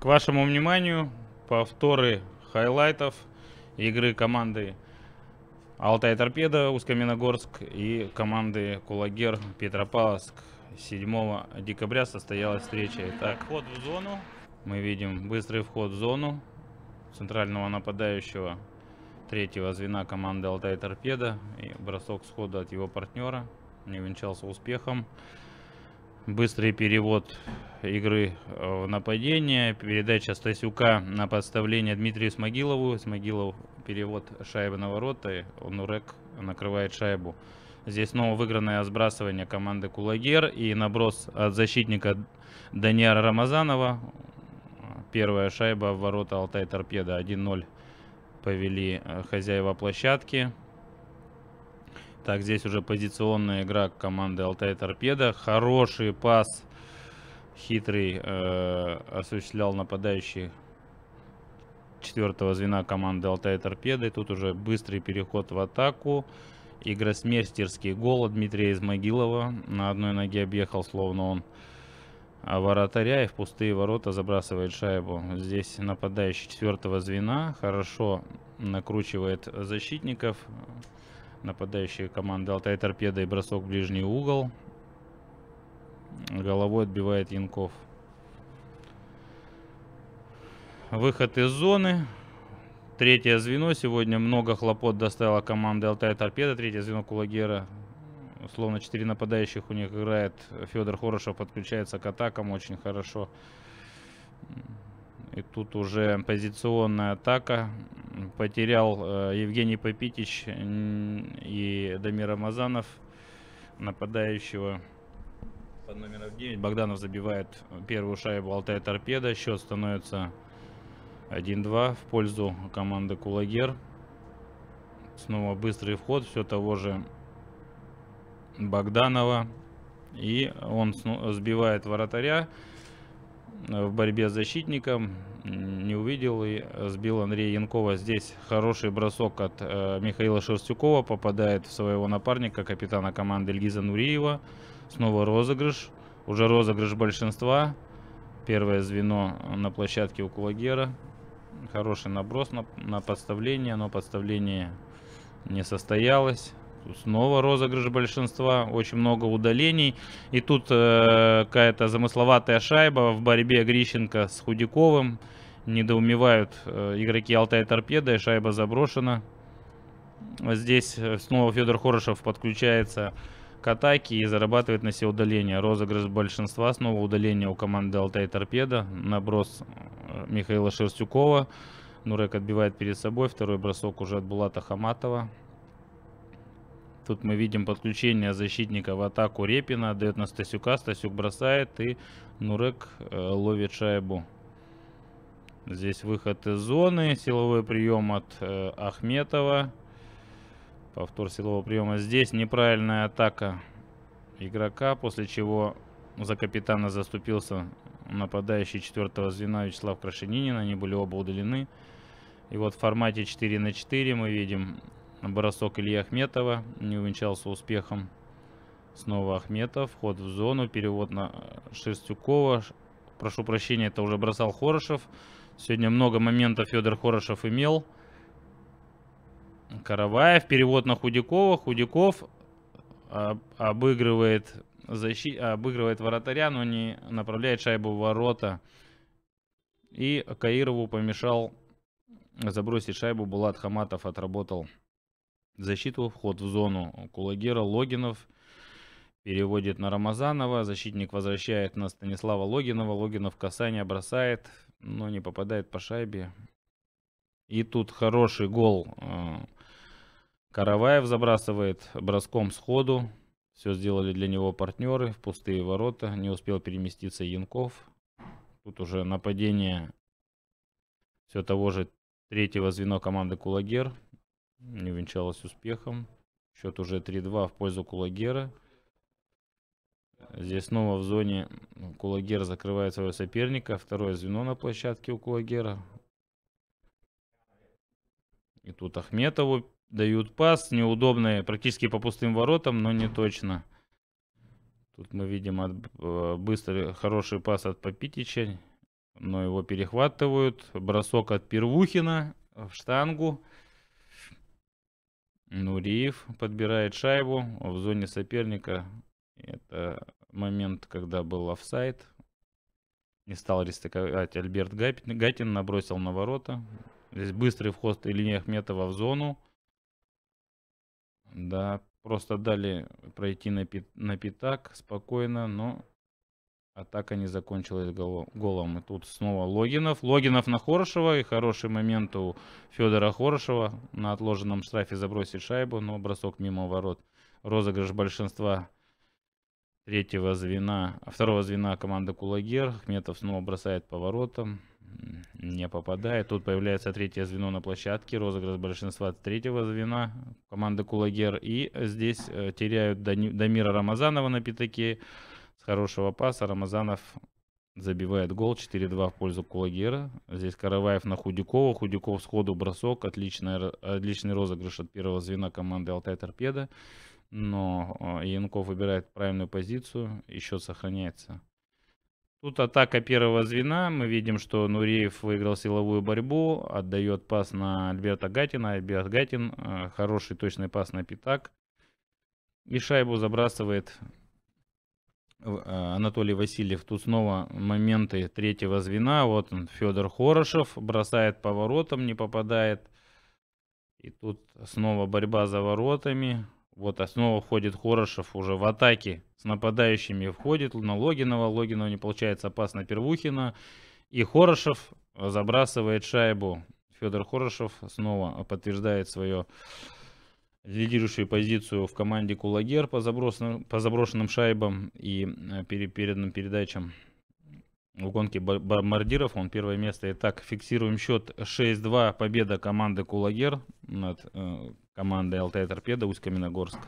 К вашему вниманию повторы хайлайтов игры команды Алтай Торпеда, усть и команды Кулагер Петропавловск. 7 декабря состоялась встреча. Итак, вход в зону. Мы видим быстрый вход в зону центрального нападающего третьего звена команды Алтай Торпеда. И бросок схода от его партнера не венчался успехом. Быстрый перевод игры э, в нападение. Передача Стасюка на подставление Дмитрию Смогилову. Смогилов перевод шайбы на ворота. Нурек накрывает шайбу. Здесь снова выигранное сбрасывание команды Кулагер и наброс от защитника Даниара Рамазанова. Первая шайба в ворота Алтай Торпеда. 1-0 повели э, хозяева площадки. Так, здесь уже позиционная игра команды Алтай Торпеда. Хороший пас. Хитрый э, осуществлял нападающий четвертого звена команды Алтай Торпеды. Тут уже быстрый переход в атаку. Игросмерстерский гол от Дмитрия Измогилова. На одной ноге объехал, словно он воротаря и в пустые ворота забрасывает шайбу. Здесь нападающий четвертого звена хорошо накручивает защитников, Нападающие команды Алтай Торпеда и бросок в ближний угол. Головой отбивает Янков. Выход из зоны. Третье звено. Сегодня много хлопот доставила команда Алтай Торпеда. Третье звено Кулагера. Условно 4 нападающих у них играет. Федор Хорошев подключается к атакам очень хорошо. И тут уже позиционная атака потерял э, Евгений Попитич и Дамир Рамазанов, нападающего под номером 9. Богданов забивает первую шайбу Алтай Торпеда. Счет становится 1-2 в пользу команды Кулагер. Снова быстрый вход все того же Богданова. И он сбивает вратаря. Э, в борьбе с защитником. Не увидел и сбил Андрей Янкова. Здесь хороший бросок от э, Михаила Шерстюкова. Попадает в своего напарника, капитана команды Ильгиза Нуриева. Снова розыгрыш. Уже розыгрыш большинства. Первое звено на площадке у Кулагера. Хороший наброс на, на подставление, но подставление не состоялось снова розыгрыш большинства, очень много удалений. И тут э, какая-то замысловатая шайба в борьбе Грищенко с Худяковым. Недоумевают э, игроки Алтай Торпеда, и шайба заброшена. Здесь э, снова Федор Хорошев подключается к атаке и зарабатывает на себе удаление. Розыгрыш большинства, снова удаление у команды Алтай Торпеда. Наброс э, Михаила Шерстюкова. Нурек отбивает перед собой. Второй бросок уже от Булата Хаматова. Тут мы видим подключение защитника в атаку Репина. дает на Стасюка. Стасюк бросает и Нурек э, ловит шайбу. Здесь выход из зоны. Силовой прием от э, Ахметова. Повтор силового приема. Здесь неправильная атака игрока, после чего за капитана заступился нападающий четвертого звена Вячеслав Крашенинин. Они были оба удалены. И вот в формате 4 на 4 мы видим Бросок Ильи Ахметова не увенчался успехом. Снова Ахметов, вход в зону, перевод на э, Шерстюкова. Прошу прощения, это уже бросал Хорошев. Сегодня много моментов Федор Хорошев имел. Караваев, перевод на Худякова. Худяков э, обыгрывает, защи... обыгрывает вратаря, но не направляет шайбу в ворота. И Каирову помешал забросить шайбу. Булат Хаматов отработал засчитывал вход в зону. Кулагера Логинов переводит на Рамазанова. Защитник возвращает на Станислава Логинова. Логинов касание бросает, но не попадает по шайбе. И тут хороший гол. Э, Караваев забрасывает броском сходу. Все сделали для него партнеры в пустые ворота. Не успел переместиться Янков. Тут уже нападение все того же третьего звена команды Кулагер. Не увенчалось успехом. Счет уже 3-2 в пользу Кулагера. Здесь снова в зоне Кулагер закрывает своего соперника. Второе звено на площадке у Кулагера. И тут Ахметову дают пас. Неудобный, практически по пустым воротам, но не точно. Тут мы видим от, э, быстрый, хороший пас от Попитича. Но его перехватывают. Бросок от Первухина в штангу. Нуриев подбирает шайбу в зоне соперника. Это момент, когда был офсайд, Не стал рисковать Альберт Гатин, набросил на ворота. Здесь быстрый вход Ильи Ахметова в зону. Да, просто дали пройти на, пи на пятак спокойно, но атака не закончилась голом. И тут снова Логинов. Логинов на Хорошева. И хороший момент у Федора Хорошева. На отложенном штрафе забросить шайбу, но бросок мимо ворот. Розыгрыш большинства третьего звена, второго звена команды Кулагер. Хметов снова бросает по воротам. Не попадает. Тут появляется третье звено на площадке. Розыгрыш большинства третьего звена команды Кулагер. И здесь э, теряют Дамира Рамазанова на пятаке хорошего паса Рамазанов забивает гол 4-2 в пользу Кулагера. Здесь Караваев на Худякова. Худяков сходу бросок. Отличный, отличный розыгрыш от первого звена команды Алтай Торпеда. Но а, Янков выбирает правильную позицию. И счет сохраняется. Тут атака первого звена. Мы видим, что Нуреев выиграл силовую борьбу. Отдает пас на Альберта Гатина. Альберт Гатин а, хороший точный пас на пятак. И шайбу забрасывает Э, Анатолий Васильев. Тут снова моменты третьего звена. Вот он, Федор Хорошев бросает по воротам, не попадает. И тут снова борьба за воротами. Вот, а снова входит Хорошев уже в атаке с нападающими. Входит на Логинова. Логинова не получается опасно Первухина. И Хорошев забрасывает шайбу. Федор Хорошев снова подтверждает свое лидирующую позицию в команде Кулагер по, забросным, по заброшенным шайбам и э, переданным передачам. В гонке бомбардиров он первое место. Итак, фиксируем счет 6-2. Победа команды Кулагер над э, командой Алтай Торпеда Усть-Каменогорск.